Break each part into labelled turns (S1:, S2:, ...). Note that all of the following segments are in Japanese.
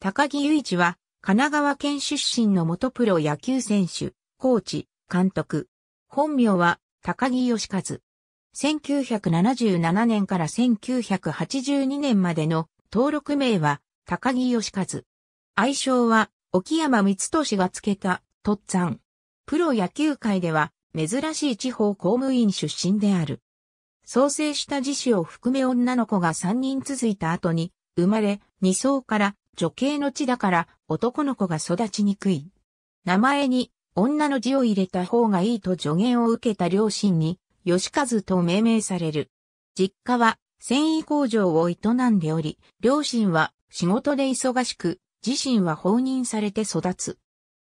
S1: 高木雄一は、神奈川県出身の元プロ野球選手、コーチ、監督。本名は、高木義和。1977年から1982年までの登録名は、高木義和。愛称は、沖山光俊がつけた、とっつぁん。プロ野球界では、珍しい地方公務員出身である。創生した自主を含め女の子が3人続いた後に、生まれ、2層から女系の地だから男の子が育ちにくい。名前に女の字を入れた方がいいと助言を受けた両親に吉和と命名される。実家は繊維工場を営んでおり、両親は仕事で忙しく、自身は放任されて育つ。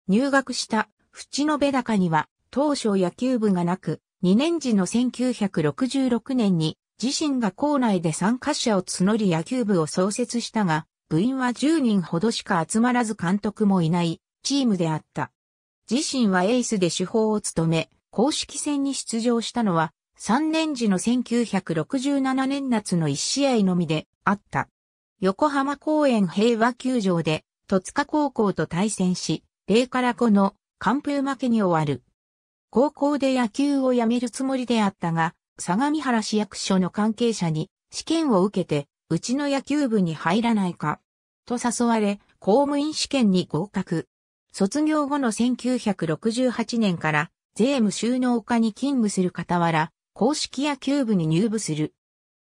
S1: 入学した淵の部高には当初野球部がなく、2年時の1966年に自身が校内で参加者を募り野球部を創設したが、部員は10人ほどしか集まらず監督もいないチームであった。自身はエースで主砲を務め、公式戦に出場したのは3年時の1967年夏の1試合のみであった。横浜公園平和球場で戸塚高校と対戦し、0から5の完封負けに終わる。高校で野球をやめるつもりであったが、相模原市役所の関係者に試験を受けてうちの野球部に入らないかと誘われ、公務員試験に合格。卒業後の1968年から税務収納課に勤務する傍ら、公式野球部に入部する。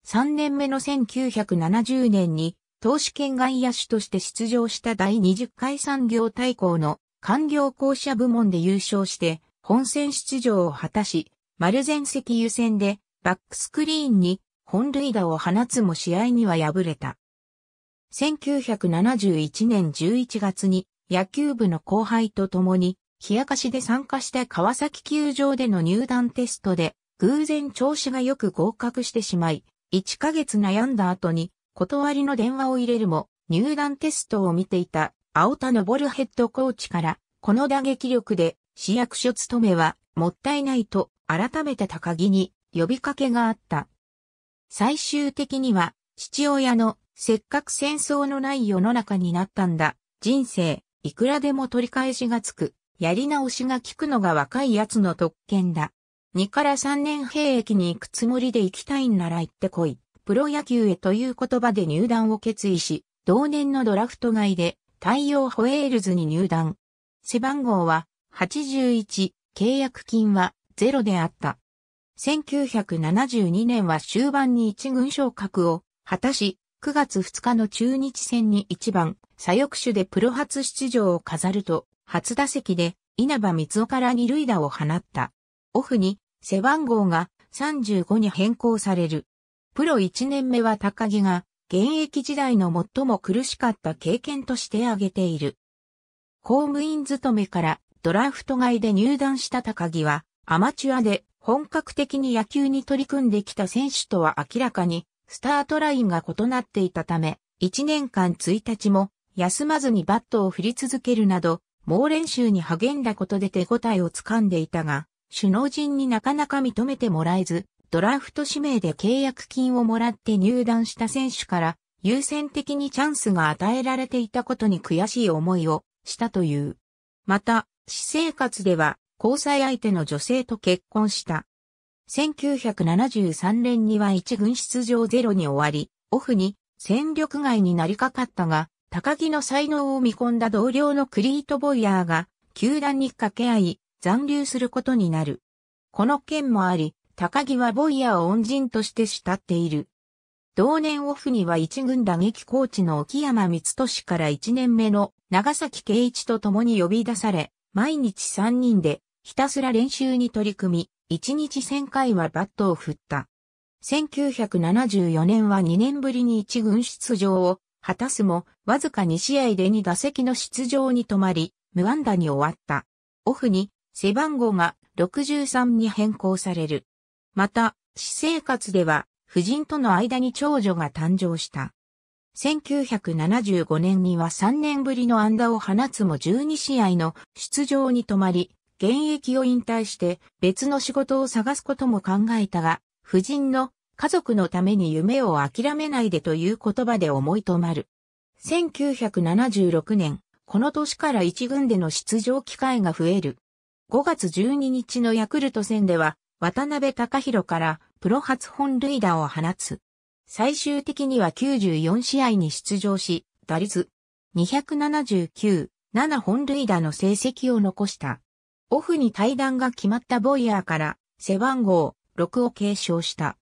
S1: 3年目の1970年に、投資圏外野手として出場した第20回産業大校の官僚校舎部門で優勝して、本戦出場を果たし、丸全席優先でバックスクリーンに本塁打を放つも試合には敗れた。1971年11月に野球部の後輩と共に、冷やかしで参加した川崎球場での入団テストで、偶然調子がよく合格してしまい、1ヶ月悩んだ後に、断りの電話を入れるも、入団テストを見ていた青田昇ヘッドコーチから、この打撃力で市役所勤めはもったいないと改めて高木に呼びかけがあった。最終的には父親のせっかく戦争のない世の中になったんだ。人生、いくらでも取り返しがつく。やり直しが効くのが若い奴の特権だ。2から3年兵役に行くつもりで行きたいんなら行ってこい。プロ野球へという言葉で入団を決意し、同年のドラフト外で太陽ホエールズに入団。背番号は81、契約金はゼロであった。1972年は終盤に一軍昇格を果たし、9月2日の中日戦に一番、左翼手でプロ初出場を飾ると、初打席で稲葉光雄から二塁打を放った。オフに背番号が35に変更される。プロ1年目は高木が現役時代の最も苦しかった経験として挙げている。公務員勤めからドラフト外で入団した高木はアマチュアで本格的に野球に取り組んできた選手とは明らかに、スタートラインが異なっていたため、1年間1日も休まずにバットを振り続けるなど、猛練習に励んだことで手応えをつかんでいたが、首脳陣になかなか認めてもらえず、ドラフト指名で契約金をもらって入団した選手から優先的にチャンスが与えられていたことに悔しい思いをしたという。また、私生活では交際相手の女性と結婚した。1973年には一軍出場ゼロに終わり、オフに戦力外になりかかったが、高木の才能を見込んだ同僚のクリート・ボイヤーが、球団に掛け合い、残留することになる。この件もあり、高木はボイヤーを恩人として慕っている。同年オフには一軍打撃コーチの沖山光俊から一年目の長崎圭一と共に呼び出され、毎日三人でひたすら練習に取り組み、1日1000回はバットを振った。1974年は2年ぶりに1軍出場を果たすも、わずか2試合で2打席の出場に止まり、無安打に終わった。オフに背番号が63に変更される。また、私生活では、夫人との間に長女が誕生した。1975年には3年ぶりの安打を放つも12試合の出場に止まり、現役を引退して別の仕事を探すことも考えたが、夫人の家族のために夢を諦めないでという言葉で思い止まる。1976年、この年から一軍での出場機会が増える。5月12日のヤクルト戦では、渡辺隆弘からプロ初本塁打を放つ。最終的には94試合に出場し、打率279、7本塁打の成績を残した。オフに対談が決まったボイヤーから背番号6を継承した。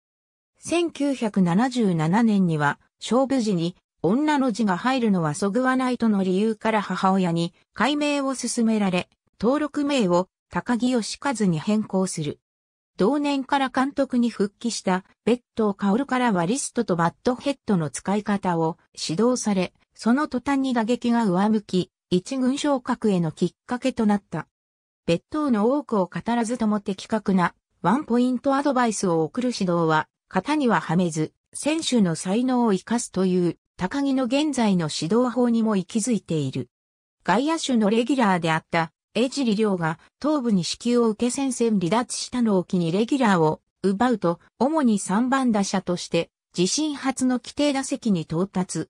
S1: 1977年には勝負時に女の字が入るのはそぐわないとの理由から母親に改名を勧められ、登録名を高木義和に変更する。同年から監督に復帰したベドを薫からはリストとバッドヘッドの使い方を指導され、その途端に打撃が上向き、一軍昇格へのきっかけとなった。別当の多くを語らずとも的確なワンポイントアドバイスを送る指導は、型にははめず、選手の才能を活かすという、高木の現在の指導法にも息づいている。外野手のレギュラーであった、江尻亮が頭部に支給を受け戦線離脱したのを機にレギュラーを奪うと、主に3番打者として、自身初の規定打席に到達。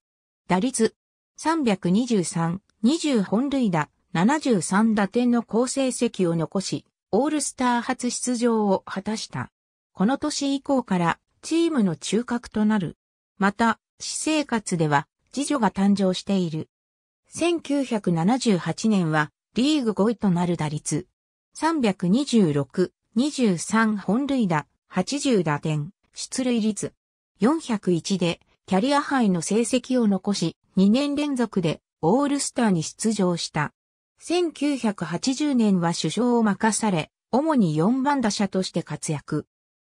S1: 打率323、20本塁打、73打点の好成績を残し、オールスター初出場を果たした。この年以降からチームの中核となる。また、私生活では次女が誕生している。1978年はリーグ5位となる打率。326、23本塁打、80打点、出塁率。401でキャリアハイの成績を残し、2年連続でオールスターに出場した。1980年は首相を任され、主に4番打者として活躍。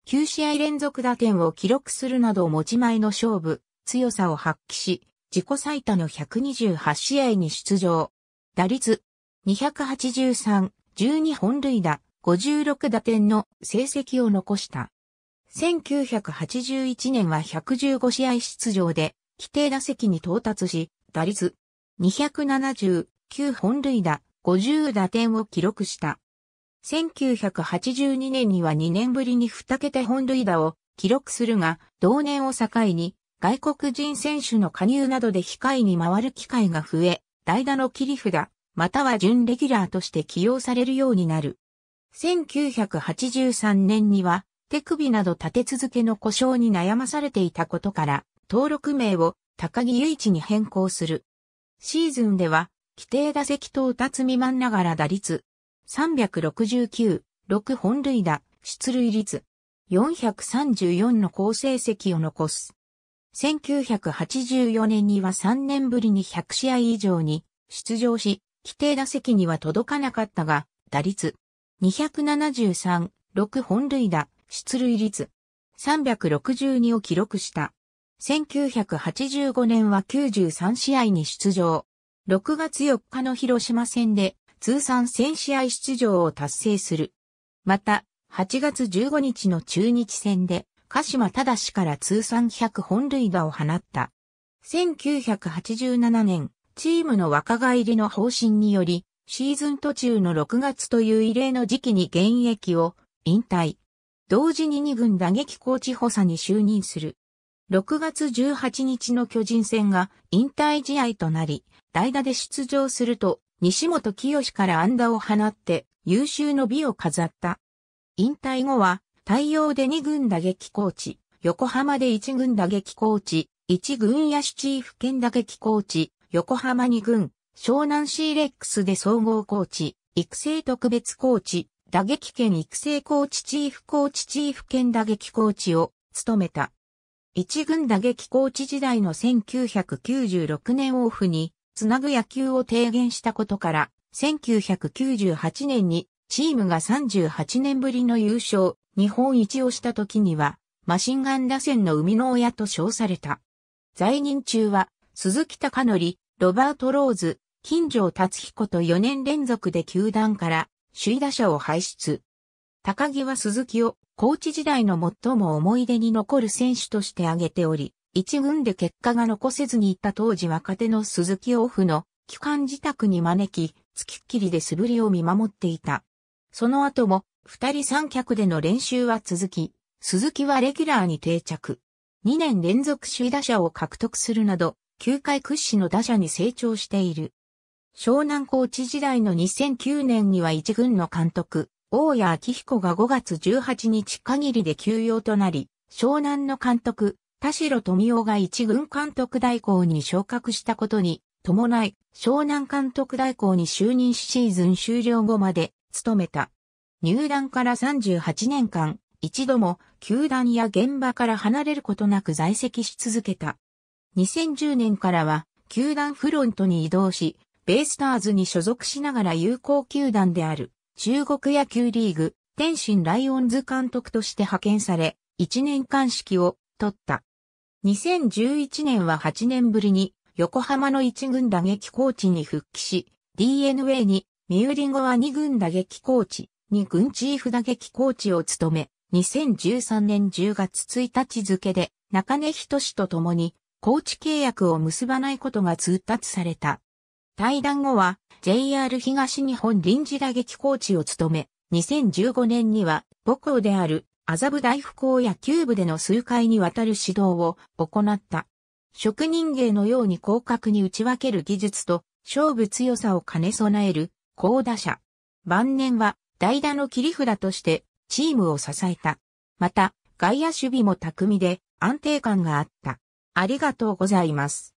S1: 9試合連続打点を記録するなど持ち前の勝負、強さを発揮し、自己最多の128試合に出場。打率283、12本塁打、56打点の成績を残した。1981年は115試合出場で、規定打席に到達し、打率270、9本塁打、50打点を記録した。1982年には2年ぶりに2桁本塁打を記録するが、同年を境に外国人選手の加入などで控えに回る機会が増え、代打の切り札、または準レギュラーとして起用されるようになる。1983年には手首など立て続けの故障に悩まされていたことから、登録名を高木雄一に変更する。シーズンでは規定打席到達未満ながら打率、369、6本塁打、出塁率、434の好成績を残す。1984年には3年ぶりに100試合以上に出場し、規定打席には届かなかったが、打率273、6本塁打、出塁率362を記録した。1985年は93試合に出場。6月4日の広島戦で通算1000試合出場を達成する。また、8月15日の中日戦で鹿島忠から通算100本塁打を放った。1987年、チームの若返りの方針により、シーズン途中の6月という異例の時期に現役を引退。同時に2軍打撃コーチ補佐に就任する。6月18日の巨人戦が引退試合となり、代打で出場すると、西本清から安打を放って優秀の美を飾った。引退後は、対応で2軍打撃コーチ、横浜で1軍打撃コーチ、1軍野手チーフ兼打撃コーチ、横浜2軍、湘南シーレックスで総合コーチ、育成特別コーチ、打撃兼育成コーチチーフコーチチーフ兼打撃コーチを務めた。一軍打撃コーチ時代の1996年オフに、つなぐ野球を提言したことから、1998年にチームが38年ぶりの優勝、日本一をした時には、マシンガン打線の生みの親と称された。在任中は、鈴木隆則、ロバート・ローズ、金城達彦と4年連続で球団から、首位打者を輩出。高木は鈴木をコーチ時代の最も思い出に残る選手として挙げており、一軍で結果が残せずにいた当時若手の鈴木オフの機関自宅に招き、付きっきりで素振りを見守っていた。その後も、二人三脚での練習は続き、鈴木はレギュラーに定着。2年連続首位打者を獲得するなど、球界屈指の打者に成長している。湘南高知時代の2009年には一軍の監督、大谷昭彦が5月18日限りで休養となり、湘南の監督、田代富夫が一軍監督代行に昇格したことに伴い、湘南監督代行に就任しシーズン終了後まで務めた。入団から38年間、一度も球団や現場から離れることなく在籍し続けた。2010年からは球団フロントに移動し、ベイスターズに所属しながら有効球団である中国野球リーグ、天津ライオンズ監督として派遣され、1年間指揮を取った。2011年は8年ぶりに横浜の1軍打撃コーチに復帰し、DNA にミューリンゴは2軍打撃コーチ、2軍チーフ打撃コーチを務め、2013年10月1日付で中根仁氏と共にコーチ契約を結ばないことが通達された。対談後は JR 東日本臨時打撃コーチを務め、2015年には母校である麻布大福校野球部での数回にわたる指導を行った。職人芸のように広角に打ち分ける技術と勝負強さを兼ね備える高打者。晩年は代打の切り札としてチームを支えた。また、外野守備も巧みで安定感があった。ありがとうございます。